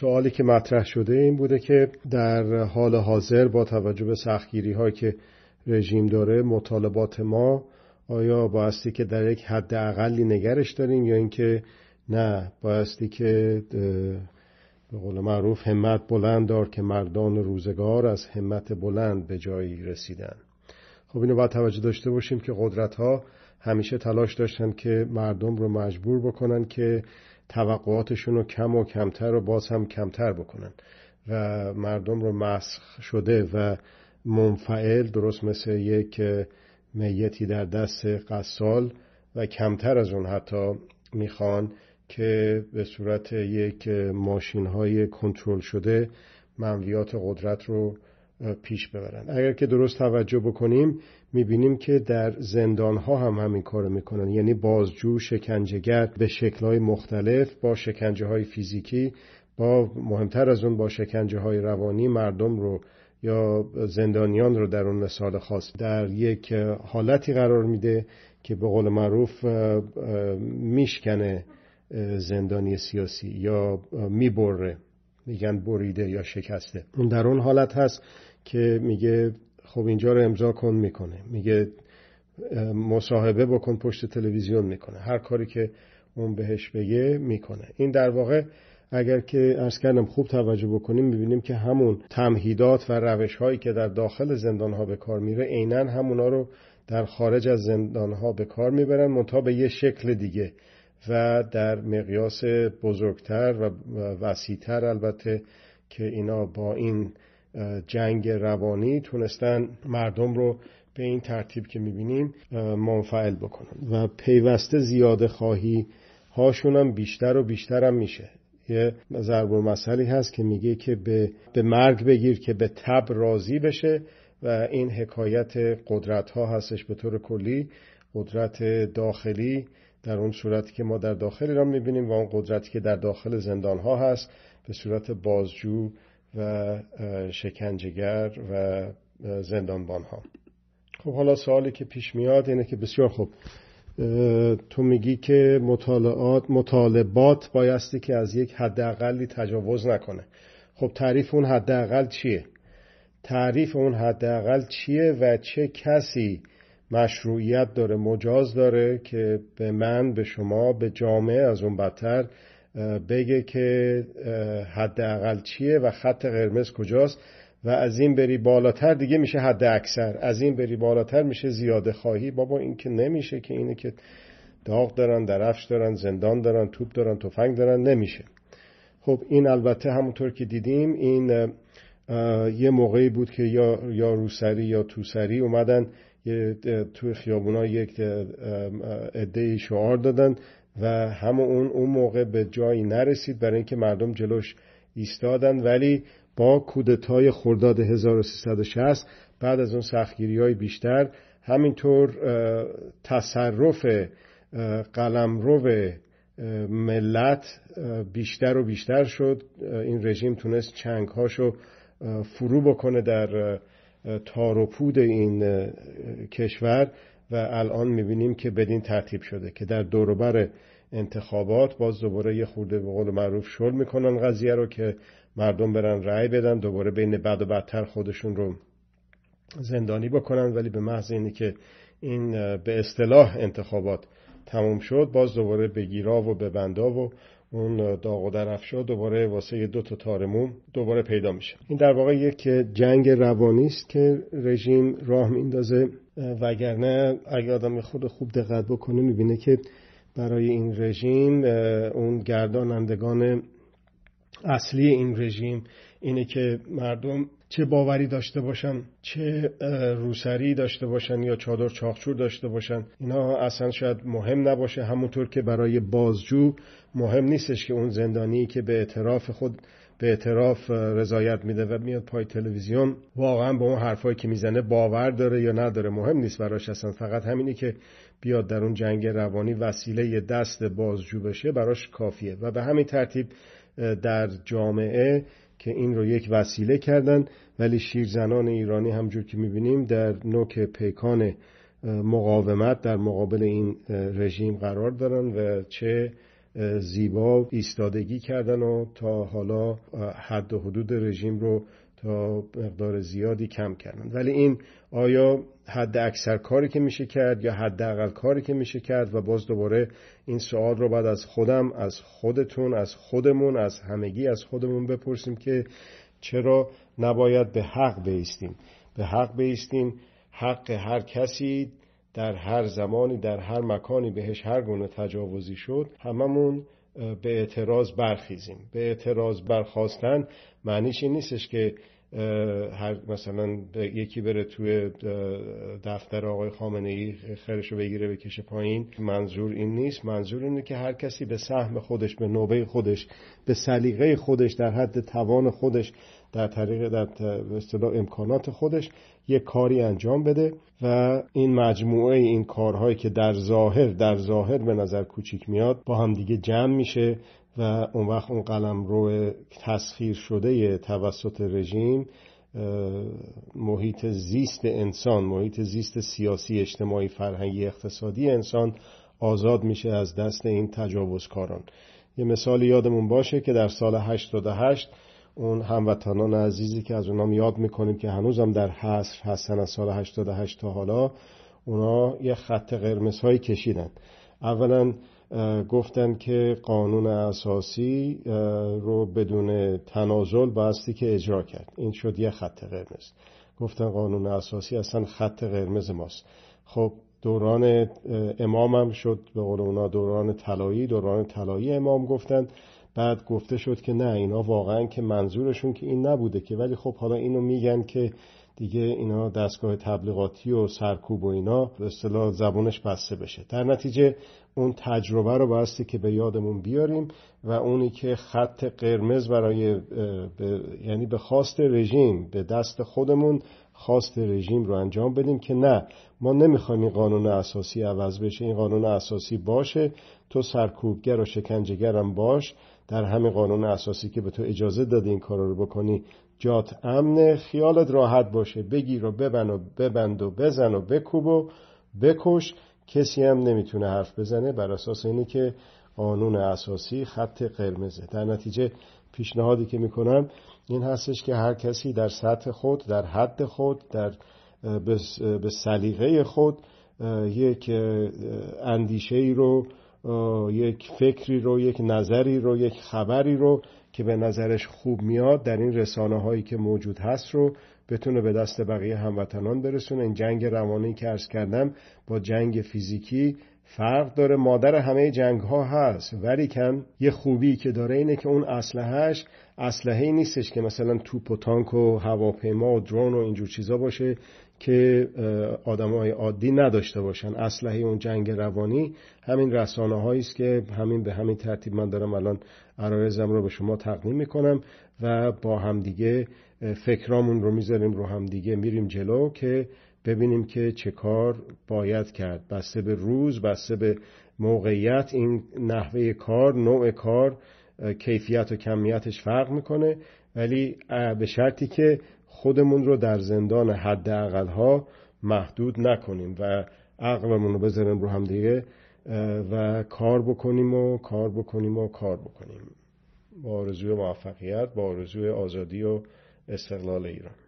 سوالی که مطرح شده این بوده که در حال حاضر با توجه به سختگیری هایی که رژیم داره مطالبات ما آیا بایستی که در یک حد اقلی نگرش داریم یا اینکه نه بایستی که به قول معروف همت بلند دار که مردان روزگار از همت بلند به جایی رسیدن خب اینو باید توجه داشته باشیم که قدرت ها همیشه تلاش داشتن که مردم رو مجبور بکنن که توقعاتشون رو کم و کمتر و باز هم کمتر بکنن و مردم رو مسخ شده و منفعل درست مثل یک میتی در دست قصال و کمتر از اون حتی میخوان که به صورت یک ماشین های کنترل شده منویات قدرت رو پیش ببرند اگر که درست توجه بکنیم میبینیم که در زندان ها هم همین کار میکنن یعنی بازجو شکنجهگر به شکلهای مختلف با شکنجه های فیزیکی با مهمتر از اون با شکنجه های روانی مردم رو یا زندانیان رو در اون مثال خاص در یک حالتی قرار میده که به قول معروف میشکنه زندانی سیاسی یا میبره میگن بریده یا شکسته اون در اون حالت هست که میگه خب اینجا رو امضا کن میکنه میگه مصاحبه بکن پشت تلویزیون میکنه هر کاری که اون بهش بگه میکنه این در واقع اگر که ارز کردم خوب توجه بکنیم میبینیم که همون تمهیدات و روش هایی که در داخل زندان ها به کار میره عینا همونا رو در خارج از زندان ها به کار میبرن منتها به یه شکل دیگه و در مقیاس بزرگتر و وسیعتر البته که اینا با این جنگ روانی تونستن مردم رو به این ترتیب که میبینیم منفعل بکنن و پیوسته زیاده خواهی هاشون هم بیشتر و بیشتر هم میشه یه ضرب مسئله هست که میگه که به, به مرگ بگیر که به تب راضی بشه و این حکایت قدرت ها هستش به طور کلی قدرت داخلی در اون صورتی که ما در داخل ایران میبینیم و اون قدرتی که در داخل زندان ها هست به صورت بازجو و شکنجهگر و زندانبان ها خب حالا سوالی که پیش میاد اینه که بسیار خوب تو میگی که مطالعات مطالبات بایستی که از یک حداقلی تجاوز نکنه خب تعریف اون حداقل چیه تعریف اون حداقل چیه و چه کسی مشروعیت داره مجاز داره که به من به شما به جامعه از اون بدتر بگه که حداقل چیه و خط قرمز کجاست و از این بری بالاتر دیگه میشه حد اکثر از این بری بالاتر میشه زیاده خواهی بابا این که نمیشه که اینه که داغ دارن درفش دارن زندان دارن توپ دارن تفنگ دارن نمیشه خب این البته همونطور که دیدیم این یه موقعی بود که یا, یا روسری یا توسری اومدن توی خیابونا یک عده شعار دادن و همه اون اون موقع به جایی نرسید برای اینکه مردم جلوش ایستادن ولی با کودتای خرداد 1360 بعد از اون سختگیری های بیشتر همینطور تصرف قلمرو ملت بیشتر و بیشتر شد این رژیم تونست چنگ هاشو فرو بکنه در تاروپود این کشور و الان میبینیم که بدین ترتیب شده که در دوروبر انتخابات باز دوباره یه خورده به قول معروف شل میکنن قضیه رو که مردم برن رأی بدن دوباره بین بد و بدتر خودشون رو زندانی بکنن ولی به محض اینی که این به اصطلاح انتخابات تموم شد باز دوباره به گیرا و به بندا و اون داغ و درفشا دوباره واسه دو تا تارموم دوباره پیدا میشه این در واقع یک جنگ روانی است که رژیم راه میندازه وگرنه اگر آدم خود خوب دقت بکنه میبینه که برای این رژیم اون گردانندگان اصلی این رژیم اینه که مردم چه باوری داشته باشن چه روسری داشته باشن یا چادر چاخچور داشته باشن اینا اصلا شاید مهم نباشه همونطور که برای بازجو مهم نیستش که اون زندانی که به اعتراف خود به اعتراف رضایت میده و میاد پای تلویزیون واقعا به اون حرفایی که میزنه باور داره یا نداره مهم نیست براش اصلا فقط همینی که بیاد در اون جنگ روانی وسیله دست بازجو بشه براش کافیه و به همین ترتیب در جامعه که این رو یک وسیله کردن ولی شیرزنان ایرانی همجور که میبینیم در نوک پیکان مقاومت در مقابل این رژیم قرار دارن و چه زیبا ایستادگی کردن و تا حالا حد و حدود رژیم رو تا مقدار زیادی کم کردن ولی این آیا حد اکثر کاری که میشه کرد یا حد کاری که میشه کرد و باز دوباره این سوال رو بعد از خودم از خودتون از خودمون از همگی از خودمون بپرسیم که چرا نباید به حق بیستیم به حق بیستیم حق هر کسی در هر زمانی در هر مکانی بهش هر گونه تجاوزی شد هممون به اعتراض برخیزیم به اعتراض برخواستن معنیش این نیستش که هر مثلا یکی بره توی دفتر آقای خامنه ای خرشو بگیره بکشه پایین منظور این نیست منظور اینه که هر کسی به سهم خودش به نوبه خودش به سلیقه خودش در حد توان خودش در طریق در اصطلاح امکانات خودش یک کاری انجام بده و این مجموعه این کارهایی که در ظاهر در ظاهر به نظر کوچیک میاد با هم دیگه جمع میشه و اون وقت اون قلم رو تسخیر شده توسط رژیم محیط زیست انسان محیط زیست سیاسی اجتماعی فرهنگی اقتصادی انسان آزاد میشه از دست این تجاوزکاران یه مثال یادمون باشه که در سال 88 اون هموطنان عزیزی که از اونام یاد میکنیم که هنوزم در حصر هستن از سال 88 تا حالا اونا یه خط قرمز هایی کشیدن اولا گفتن که قانون اساسی رو بدون تنازل باستی که اجرا کرد این شد یه خط قرمز گفتن قانون اساسی اصلا خط قرمز ماست خب دوران امام هم شد به قول اونا دوران طلایی دوران طلایی امام گفتن بعد گفته شد که نه اینا واقعا که منظورشون که این نبوده که ولی خب حالا اینو میگن که دیگه اینا دستگاه تبلیغاتی و سرکوب و اینا به اصطلاح زبونش بسته بشه در نتیجه اون تجربه رو بایستی که به یادمون بیاریم و اونی که خط قرمز برای یعنی به خواست رژیم به دست خودمون خواست رژیم رو انجام بدیم که نه ما نمیخوایم این قانون اساسی عوض بشه این قانون اساسی باشه تو سرکوبگر و شکنجهگرم باش در همین قانون اساسی که به تو اجازه داده این کار رو بکنی جات امنه خیالت راحت باشه بگیر و ببن و ببند و بزن و بکوب و بکش کسی هم نمیتونه حرف بزنه بر اساس اینه که قانون اساسی خط قرمزه در نتیجه پیشنهادی که میکنم این هستش که هر کسی در سطح خود در حد خود در به سلیقه خود یک اندیشه ای رو یک فکری رو یک نظری رو یک خبری رو که به نظرش خوب میاد در این رسانه هایی که موجود هست رو بتونه به دست بقیه هموطنان برسونه این جنگ روانی که ارز کردم با جنگ فیزیکی فرق داره مادر همه جنگ ها هست ولی کن یه خوبی که داره اینه که اون اسلحهش اسلحه نیستش که مثلا توپ و تانک و هواپیما و درون و اینجور چیزا باشه که های عادی نداشته باشن اسلحه اون جنگ روانی همین رسانه است که همین به همین ترتیب من دارم الان عرایزم رو به شما تقدیم میکنم و با همدیگه فکرامون رو میذاریم رو همدیگه میریم جلو که ببینیم که چه کار باید کرد بسته به روز بسته به موقعیت این نحوه کار نوع کار کیفیت و کمیتش فرق میکنه ولی به شرطی که خودمون رو در زندان حد ها محدود نکنیم و عقلمون رو بذاریم رو هم دیگه و کار بکنیم و کار بکنیم و کار بکنیم با آرزوی موفقیت با آرزوی آزادی و استقلال ایران